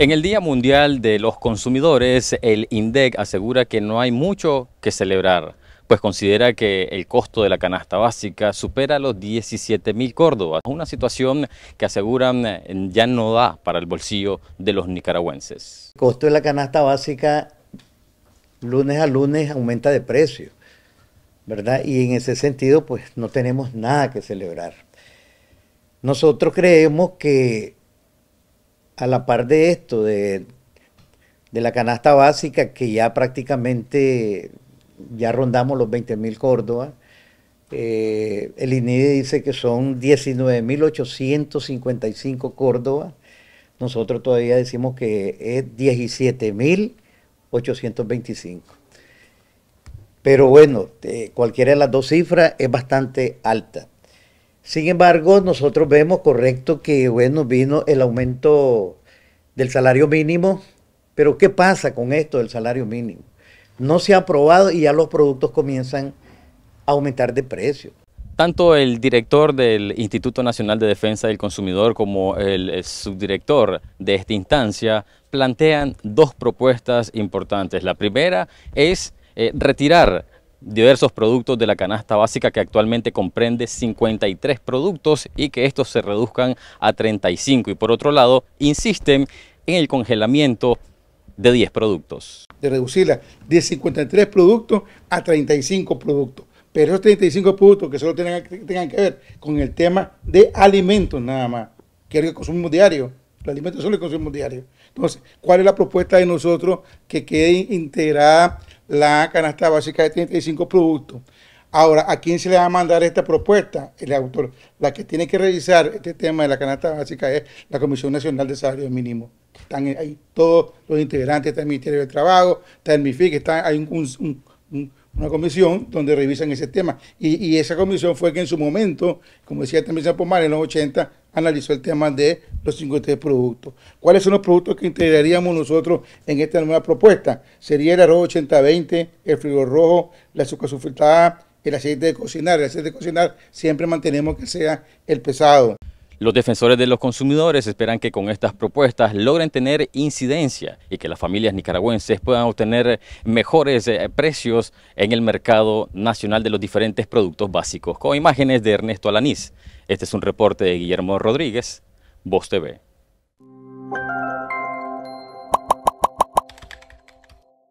En el Día Mundial de los Consumidores, el INDEC asegura que no hay mucho que celebrar, pues considera que el costo de la canasta básica supera los 17 mil córdobas, una situación que aseguran eh, ya no da para el bolsillo de los nicaragüenses. El costo de la canasta básica lunes a lunes aumenta de precio, ¿verdad? Y en ese sentido, pues no tenemos nada que celebrar. Nosotros creemos que a la par de esto, de, la canasta básica, que ya prácticamente ya rondamos los 20.000 Córdoba, eh, el INIDE dice que son 19.855 Córdoba. Nosotros todavía decimos que es 17.825. Pero bueno, eh, cualquiera de las dos cifras es bastante alta. Sin embargo, nosotros vemos correcto que, bueno, vino el aumento del salario mínimo, pero ¿qué pasa con esto del salario mínimo? No se ha aprobado y ya los productos comienzan a aumentar de precio. Tanto el director del Instituto Nacional de Defensa del Consumidor como el eh, subdirector de esta instancia plantean dos propuestas importantes. La primera es eh, retirar diversos productos de la canasta básica que actualmente comprende 53 productos y que estos se reduzcan a 35 y por otro lado insisten en el congelamiento de 10 productos. De reducirla de 53 productos a 35 productos. Pero esos 35 productos que solo tengan, que ver con el tema de alimentos nada más, que es lo que consumimos diario, el alimento solo consumimos diario. Entonces, ¿cuál es la propuesta de nosotros que quede integrada la canasta básica de 35 productos? Ahora, ¿a quién se le va a mandar esta propuesta? El autor. La que tiene que revisar este tema de la canasta básica es la Comisión Nacional de Salario Mínimo. Están ahí todos los integrantes, está el Ministerio del Trabajo, está el MIFIC, está, hay un, una comisión donde revisan ese tema. Y, esa comisión fue que en su momento, como decía también San Pomar, en los 80, analizó el tema de los 53 productos. ¿Cuáles son los productos que integraríamos nosotros en esta nueva propuesta? Sería el arroz 80-20, el frijol rojo, la azúcar sulfatada, el aceite de cocinar. El aceite de cocinar siempre mantenemos que sea el pesado. Los defensores de los consumidores esperan que con estas propuestas logren tener incidencia y que las familias nicaragüenses puedan obtener mejores eh, precios en el mercado nacional de los diferentes productos básicos. Con imágenes de Ernesto Alaniz. Este es un reporte de Guillermo Rodríguez, Voz TV.